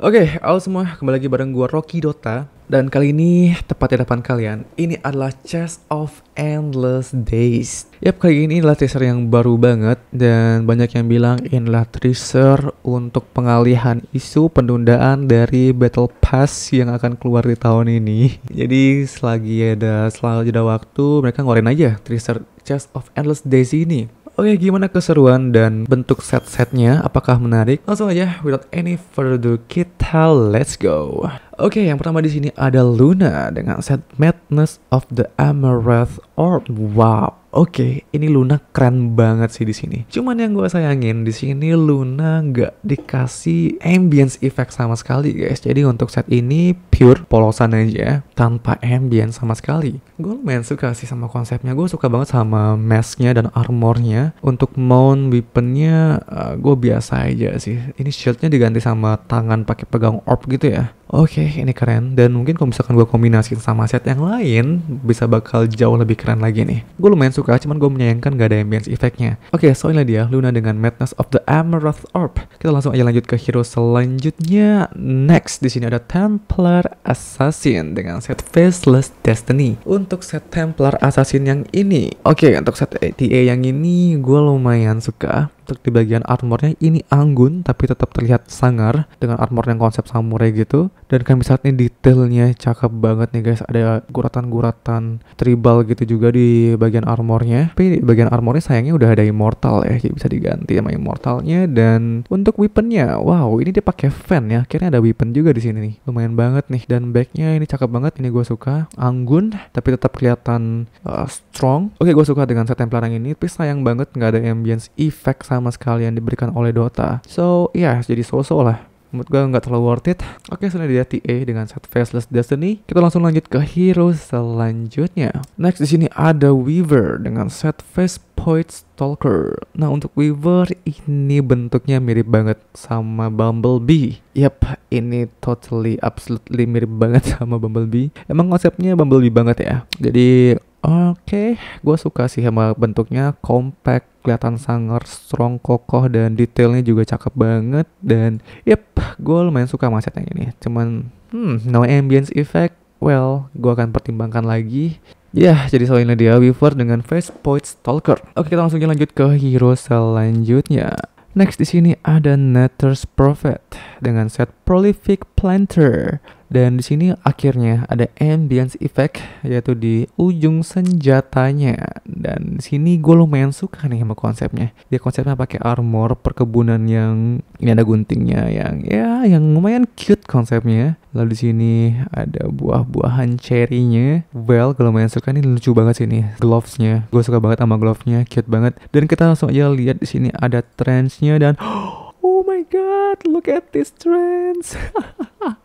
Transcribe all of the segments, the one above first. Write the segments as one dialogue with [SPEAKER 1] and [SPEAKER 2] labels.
[SPEAKER 1] Oke, okay, halo semua, kembali lagi bareng gue Rocky Dota Dan kali ini, tepat di depan kalian, ini adalah Chest of Endless Days Yap, kali ini adalah teaser yang baru banget Dan banyak yang bilang ini adalah teaser untuk pengalihan isu penundaan dari Battle Pass yang akan keluar di tahun ini Jadi selagi ada selalu jeda waktu, mereka ngeluarin aja teaser Chest of Endless Days ini Oke, gimana keseruan dan bentuk set-setnya? Apakah menarik? Langsung aja, without any further ado, kita let's go. Oke, yang pertama di sini ada Luna dengan set Madness of the Amaranth Orb. Wow, Oke, okay, ini Luna keren banget sih di sini. Cuman yang gue sayangin di sini Luna nggak dikasih ambience effect sama sekali, guys. Jadi untuk set ini pure polosan aja, tanpa ambience sama sekali. Gue lumayan suka sih sama konsepnya. Gue suka banget sama masknya dan armornya. Untuk mount weaponnya, uh, eh, gue biasa aja sih. Ini shieldnya diganti sama tangan pakai pegang orb gitu ya. Oke, okay, ini keren. Dan mungkin kalau misalkan gue kombinasiin sama set yang lain, bisa bakal jauh lebih keren lagi nih. Gue lumayan suka, cuman gue menyayangkan gak ada ambience efeknya. Oke, okay, soalnya dia, Luna dengan Madness of the Amaranth Orb. Kita langsung aja lanjut ke hero selanjutnya. Next, di sini ada Templar Assassin dengan set Faceless Destiny. Untuk set Templar Assassin yang ini, oke, okay, untuk set ATA yang ini gue lumayan suka untuk di bagian armornya ini anggun tapi tetap terlihat sangar dengan armor yang konsep samurai gitu dan kami saat ini detailnya cakep banget nih guys ada guratan-guratan tribal gitu juga di bagian armornya tapi di bagian armornya sayangnya udah ada immortal ya jadi bisa diganti sama immortalnya dan untuk weaponnya wow ini dia pakai fan ya akhirnya ada weapon juga di sini nih lumayan banget nih dan backnya ini cakep banget ini gue suka anggun tapi tetap kelihatan uh, strong oke gue suka dengan set templar yang ini tapi sayang banget nggak ada ambience effect sama sekali yang diberikan oleh Dota so ya yeah, jadi so-so lah menurut gue nggak terlalu worth it. Oke, sebenarnya dia TA dengan set Faceless Destiny. Kita langsung lanjut ke hero selanjutnya. Next di sini ada Weaver dengan set Face Point Stalker. Nah, untuk Weaver ini bentuknya mirip banget sama Bumblebee. Yap, ini totally absolutely mirip banget sama Bumblebee. Emang konsepnya Bumblebee banget ya. Jadi Oke, okay, gue suka sih sama bentuknya compact, kelihatan sangar, strong, kokoh, dan detailnya juga cakep banget. Dan yep, gue lumayan suka sama set yang ini. Cuman, hmm, no ambience effect, well, gue akan pertimbangkan lagi. Ya, yeah, jadi soalnya dia Weaver dengan Face Point Stalker. Oke, okay, kita langsung lanjut ke hero selanjutnya. Next di sini ada Nether's Prophet dengan set Prolific Planter. Dan di sini akhirnya ada ambience effect yaitu di ujung senjatanya. Dan di sini gue lumayan suka nih sama konsepnya. Dia konsepnya pakai armor perkebunan yang ini ada guntingnya yang ya yang lumayan cute konsepnya. Lalu di sini ada buah-buahan cherry-nya. Well, kalau lumayan suka nih lucu banget sini nih gloves-nya. Gue suka banget sama gloves-nya, cute banget. Dan kita langsung aja lihat di sini ada trench-nya dan oh my god, look at this trends.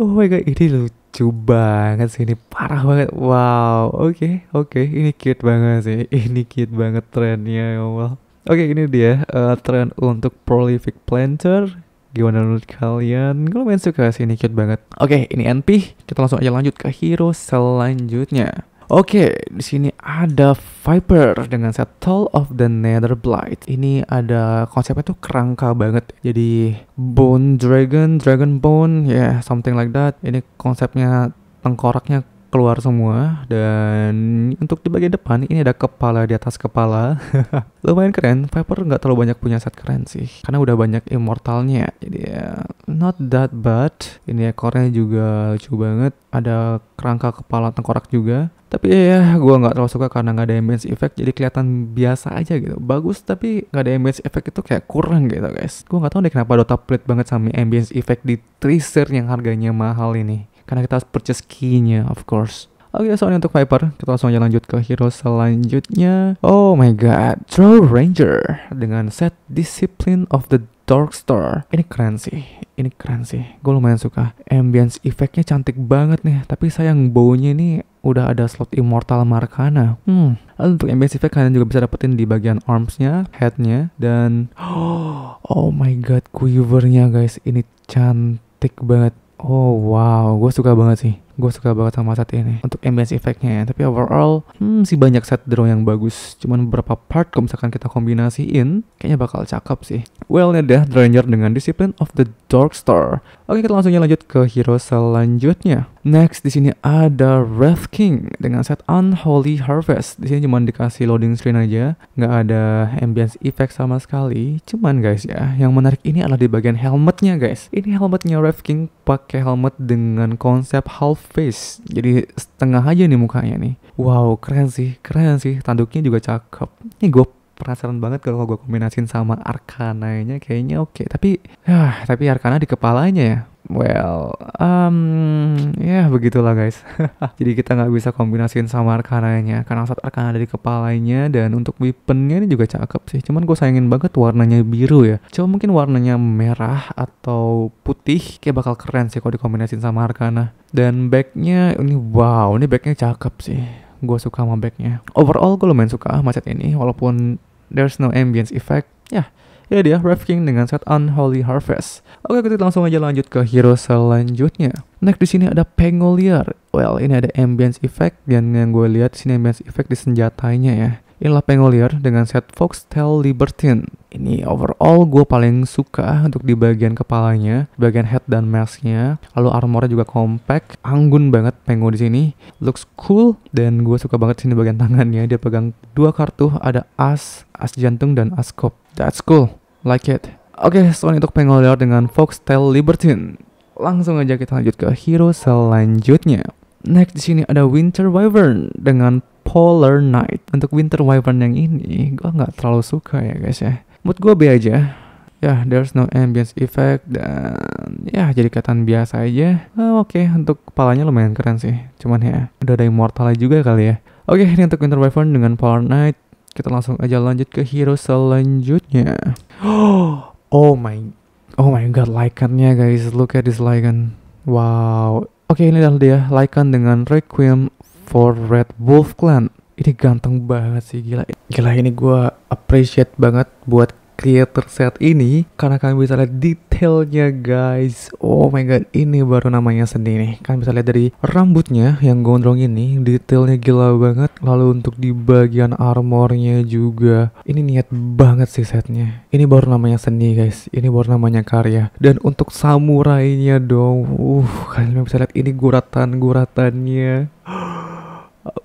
[SPEAKER 1] oh my god, ini lucu banget sih ini parah banget. Wow, oke okay, oke, okay. ini cute banget sih. Ini cute banget trennya ya Allah. Oke, okay, ini dia uh, tren untuk prolific planter. Gimana menurut kalian? Kalau main suka sih, ini cute banget. Oke, okay, ini NP. Kita langsung aja lanjut ke hero selanjutnya. Oke, okay, di sini ada Viper dengan set Tall of the Nether Blight. Ini ada konsepnya tuh kerangka banget. Jadi Bone Dragon, Dragon Bone, ya yeah, something like that. Ini konsepnya tengkoraknya keluar semua dan untuk di bagian depan ini ada kepala di atas kepala lumayan keren Viper nggak terlalu banyak punya set keren sih karena udah banyak immortalnya jadi ya not that bad ini ekornya juga lucu banget ada kerangka kepala tengkorak juga tapi ya, ya gue nggak terlalu suka karena nggak ada ambience effect jadi kelihatan biasa aja gitu bagus tapi nggak ada ambience effect itu kayak kurang gitu guys gue nggak tahu deh kenapa Dota pelit banget sama ambience effect di tracer yang harganya mahal ini karena kita harus purchase key-nya of course Oke, okay, soalnya untuk Viper, kita langsung aja lanjut ke hero selanjutnya. Oh my god, Troll Ranger dengan set Discipline of the Dark Star. Ini keren sih, ini keren sih. Gue lumayan suka. Ambience efeknya cantik banget nih, tapi sayang baunya ini udah ada slot Immortal Markana. Hmm, lalu untuk ambience effect kalian juga bisa dapetin di bagian arms-nya, head-nya, dan oh, my god, quivernya guys, ini cantik banget Oh wow, gue suka banget sih. Gue suka banget sama set ini. Untuk ambience effectnya ya. Tapi overall, hmm, sih banyak set drone yang bagus. Cuman beberapa part kalau misalkan kita kombinasiin, kayaknya bakal cakep sih. Well, ini dah Dranger dengan Discipline of the Dark Star. Oke, kita langsungnya lanjut ke hero selanjutnya. Next, di sini ada Wrath King dengan set Unholy Harvest. Di sini cuma dikasih loading screen aja, nggak ada ambience effect sama sekali. Cuman guys ya, yang menarik ini adalah di bagian helmetnya guys. Ini helmetnya Wrath King pakai helmet dengan konsep half face. Jadi setengah aja nih mukanya nih. Wow, keren sih, keren sih. Tanduknya juga cakep. Ini gue penasaran banget kalau gue kombinasin sama Arkananya kayaknya oke okay. tapi ya uh, tapi Arkana di kepalanya ya well um, ya yeah, begitulah guys jadi kita nggak bisa kombinasiin sama Arkananya karena saat Arkana ada di kepalanya dan untuk weaponnya ini juga cakep sih cuman gue sayangin banget warnanya biru ya coba mungkin warnanya merah atau putih kayak bakal keren sih kalau dikombinasiin sama Arkana dan backnya ini wow ini backnya cakep sih gue suka sama backnya overall gue lumayan suka sama set ini walaupun there's no ambience effect ya yeah, ya dia Rev King dengan set Unholy Harvest. Oke, kita langsung aja lanjut ke hero selanjutnya. Next di sini ada Pengolier. Well, ini ada ambience effect dan yang gue lihat sini ambience effect di senjatanya ya inilah Pengolier dengan set Foxtel Libertine. Ini overall gue paling suka untuk di bagian kepalanya, bagian head dan masknya. Lalu armornya juga compact, anggun banget Pengo di sini. Looks cool dan gue suka banget sini bagian tangannya. Dia pegang dua kartu, ada as, as jantung dan as kop. That's cool, like it. Oke, okay, soalnya untuk Pengolier dengan Foxtel Libertine. Langsung aja kita lanjut ke hero selanjutnya. Next di sini ada Winter Wyvern dengan Polar Night. Untuk Winter Wyvern yang ini, gue nggak terlalu suka ya guys ya. Mood gue B aja. Ya, yeah, there's no ambience effect dan ya yeah, jadi kelihatan biasa aja. Uh, Oke, okay, untuk kepalanya lumayan keren sih. Cuman ya, udah ada immortal juga kali ya. Oke, okay, ini untuk Winter Wyvern dengan Polar Night. Kita langsung aja lanjut ke hero selanjutnya. Oh my, oh my god, Lycan-nya guys. Look at this Lycan. Wow, Oke, okay, ini adalah dia, Lycan dengan Requiem for Red Wolf Clan. Ini ganteng banget sih, gila. Gila ini gue appreciate banget buat creator set ini karena kalian bisa lihat detailnya guys oh my god ini baru namanya seni nih kalian bisa lihat dari rambutnya yang gondrong ini detailnya gila banget lalu untuk di bagian armornya juga ini niat banget sih setnya ini baru namanya seni guys ini baru namanya karya dan untuk samurainya dong uh kalian bisa lihat ini guratan guratannya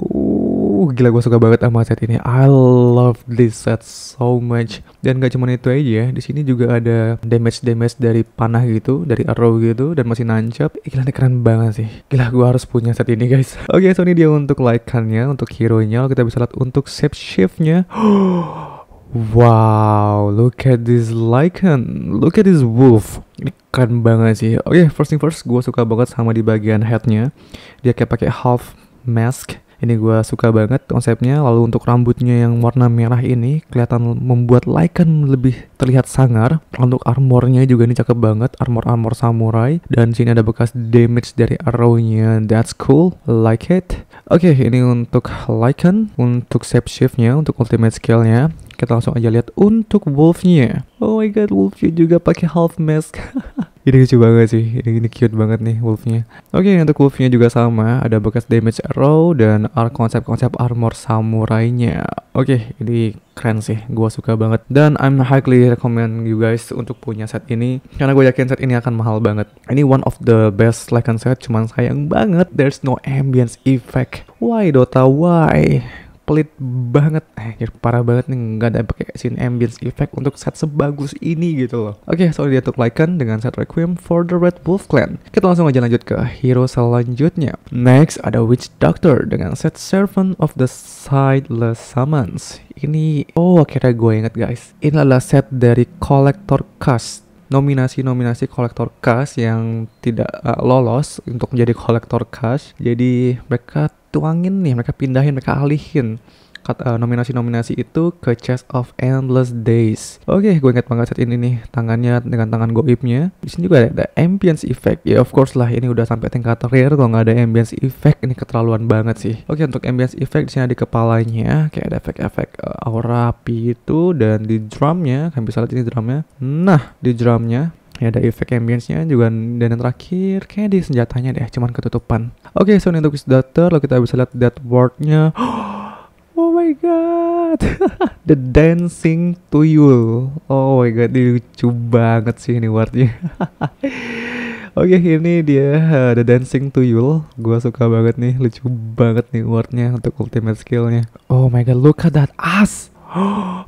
[SPEAKER 1] Uh, gila gue suka banget sama set ini. I love this set so much. Dan gak cuma itu aja, ya, di sini juga ada damage-damage dari panah gitu, dari arrow gitu, dan masih nancap. Eh, gila keren banget sih. Gila gue harus punya set ini guys. Oke, okay, so ini dia untuk like-nya, untuk hero-nya. Kita bisa lihat untuk shape shift-nya. Wow, look at this lichen, look at this wolf. Ini keren banget sih. Oke, okay, first thing first, gue suka banget sama di bagian headnya. Dia kayak pakai half mask ini gue suka banget konsepnya. Lalu untuk rambutnya yang warna merah ini kelihatan membuat Lycan lebih terlihat sangar. Untuk armornya juga ini cakep banget, armor-armor samurai. Dan sini ada bekas damage dari arrow-nya. That's cool, like it. Oke, okay, ini untuk Lycan, untuk shape shift-nya, untuk ultimate skill-nya. Kita langsung aja lihat untuk wolf-nya. Oh my god, wolf-nya juga pakai half mask. Ini lucu banget sih, ini, ini cute banget nih wolfnya. Oke, okay, untuk wolfnya juga sama, ada bekas damage arrow dan konsep-konsep armor samurainya. Oke, okay, ini keren sih, gue suka banget. Dan I'm highly recommend you guys untuk punya set ini, karena gue yakin set ini akan mahal banget. Ini one of the best Lycan set, cuman sayang banget there's no ambience effect. Why Dota, why? pelit banget eh parah banget nih nggak ada pakai scene ambience effect untuk set sebagus ini gitu loh oke okay, sorry dia took Lycan dengan set Requiem for the Red Wolf Clan kita langsung aja lanjut ke hero selanjutnya next ada Witch Doctor dengan set Servant of the Sideless Summons ini oh akhirnya gue inget guys ini adalah set dari Collector Cast nominasi-nominasi kolektor cash yang tidak uh, lolos untuk menjadi kolektor cash. Jadi mereka tuangin nih, mereka pindahin, mereka alihin eh, nominasi-nominasi itu ke chest of Endless Days. Oke, okay, gue inget banget saat ini nih, tangannya dengan tangan goibnya. Di sini juga ada, ada ambience effect. Ya of course lah, ini udah sampai tingkat rare kalau nggak ada ambience effect ini keterlaluan banget sih. Oke, okay, untuk ambience effect di sini ada di kepalanya, kayak ada efek-efek uh, aura api itu dan di drumnya, kalian bisa lihat ini drumnya. Nah, di drumnya ya ada efek ambience-nya juga dan yang terakhir kayak di senjatanya deh cuman ketutupan oke okay, so untuk daughter lo kita bisa lihat that word-nya oh my god the dancing tuyul oh my god ini lucu banget sih ini word-nya Oke okay, ini dia uh, The Dancing to You. Gua suka banget nih Lucu banget nih wordnya Untuk ultimate skillnya Oh my god look at that ass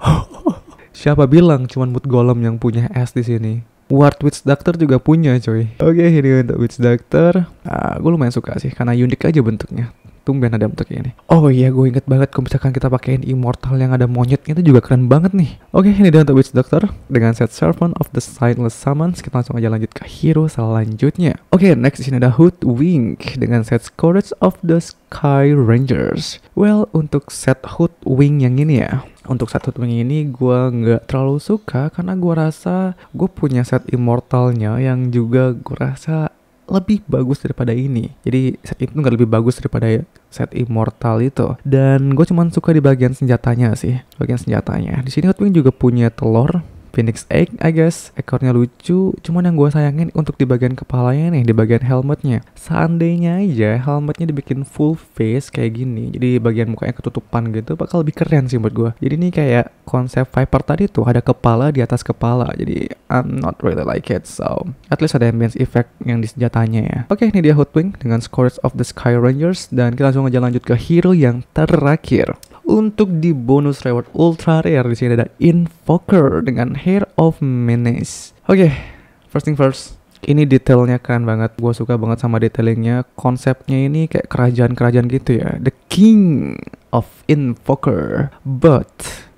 [SPEAKER 1] Siapa bilang cuman mood golem yang punya ass di sini? Ward Witch Doctor juga punya coy. Oke, okay, ini untuk Witch Doctor. Uh, ah, gue lumayan suka sih, karena unik aja bentuknya tumben ada bentuknya ini. Oh iya, gue inget banget kalau misalkan kita pakein immortal yang ada monyetnya itu juga keren banget nih. Oke, okay, ini dia untuk Witch Doctor dengan set Servant of the Sightless Summons. Kita langsung aja lanjut ke hero selanjutnya. Oke, okay, next di sini ada hood wing dengan set Courage of the Sky Rangers. Well, untuk set hood wing yang ini ya, untuk set hood wing ini gue nggak terlalu suka karena gue rasa gue punya set immortalnya yang juga gue rasa lebih bagus daripada ini. Jadi set itu nggak lebih bagus daripada set immortal itu. Dan gue cuman suka di bagian senjatanya sih, bagian senjatanya. Di sini Hotwing juga punya telur Phoenix Egg, I guess. Ekornya lucu, cuman yang gue sayangin untuk di bagian kepalanya nih, di bagian helmetnya. Seandainya aja helmetnya dibikin full face kayak gini, jadi bagian mukanya ketutupan gitu, bakal lebih keren sih buat gue. Jadi ini kayak konsep Viper tadi tuh, ada kepala di atas kepala. Jadi I'm not really like it, so at least ada ambience effect yang di senjatanya ya. Oke, okay, ini dia Hoodwing dengan scores of the Sky Rangers, dan kita langsung aja lanjut ke hero yang terakhir. Untuk di bonus reward ultra rare di sini ada Invoker dengan Hair of Menace. Oke, okay, first thing first. Ini detailnya keren banget. Gue suka banget sama detailingnya. Konsepnya ini kayak kerajaan-kerajaan gitu ya. The King of Invoker. But,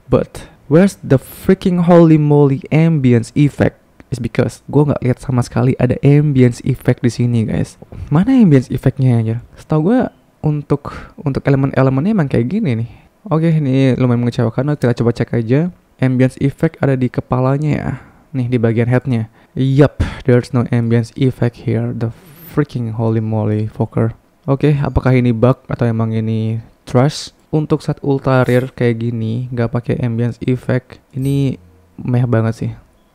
[SPEAKER 1] but, where's the freaking holy moly ambience effect? is because gue nggak lihat sama sekali ada ambience effect di sini guys. Mana ambience effectnya ya? Setahu gue untuk untuk elemen-elemennya emang kayak gini nih. Oke, ini lumayan mengecewakan. Kita coba cek aja ambience effect ada di kepalanya ya. Nih di bagian headnya. Yup, there's no ambience effect here. The freaking holy moly, fucker. Oke, okay, apakah ini bug atau emang ini trash? Untuk saat ultra rare kayak gini, nggak pakai ambience effect, ini meh banget sih.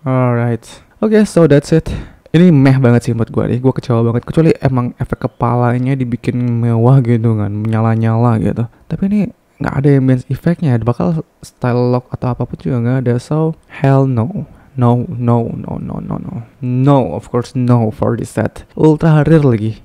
[SPEAKER 1] Alright. Oke, okay, so that's it. Ini meh banget sih buat gue nih, gue kecewa banget. Kecuali emang efek kepalanya dibikin mewah gitu kan, menyala-nyala gitu. Tapi ini nggak ada yang effectnya bakal style lock atau apapun juga nggak ada so hell no no no no no no no no of course no for this set ultra rare lagi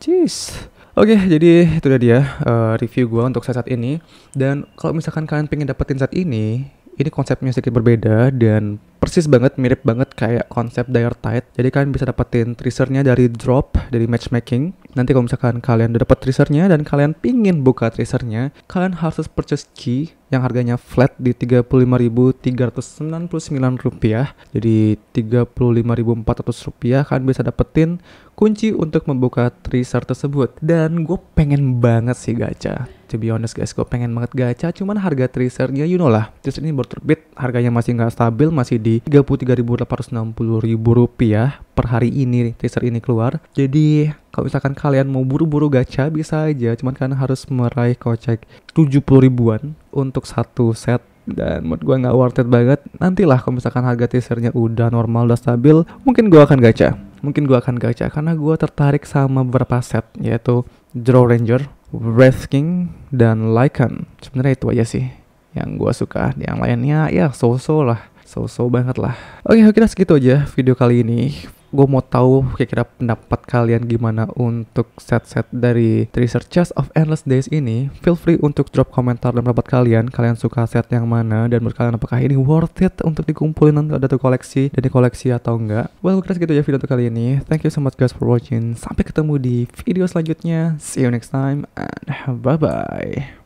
[SPEAKER 1] jeez Oke, okay, jadi itu dia uh, review gue untuk set, set ini. Dan kalau misalkan kalian pengen dapetin set ini, ini konsepnya sedikit berbeda dan persis banget mirip banget kayak konsep Dire Tide. Jadi kalian bisa dapetin tracernya dari drop, dari matchmaking. Nanti kalau misalkan kalian udah dapet tracernya dan kalian pingin buka tracernya, kalian harus purchase key yang harganya flat di rp rupiah. Jadi rp rupiah kalian bisa dapetin kunci untuk membuka tracer tersebut. Dan gue pengen banget sih gacha to be honest guys, gue pengen banget gacha, cuman harga tracernya you know lah, tracer ini baru terbit, harganya masih nggak stabil, masih di 33.860 rupiah per hari ini tracer ini keluar. Jadi kalau misalkan kalian mau buru-buru gacha bisa aja, cuman kalian harus meraih kocek 70 ribuan untuk satu set dan menurut gue nggak worth it banget nantilah kalau misalkan harga teasernya udah normal udah stabil mungkin gue akan gacha mungkin gue akan gacha karena gue tertarik sama beberapa set yaitu Draw Ranger King dan Lycan. Sebenarnya itu aja sih yang gue suka. Yang lainnya ya so-so lah so-so banget lah. Oke, okay, kira segitu aja video kali ini. Gue mau tahu kira-kira pendapat kalian gimana untuk set-set dari research chest of Endless Days ini. Feel free untuk drop komentar dan pendapat kalian. Kalian suka set yang mana dan menurut kalian apakah ini worth it untuk dikumpulin nanti ada tuh koleksi dan koleksi atau enggak. Well, kira segitu aja video untuk kali ini. Thank you so much guys for watching. Sampai ketemu di video selanjutnya. See you next time and bye-bye.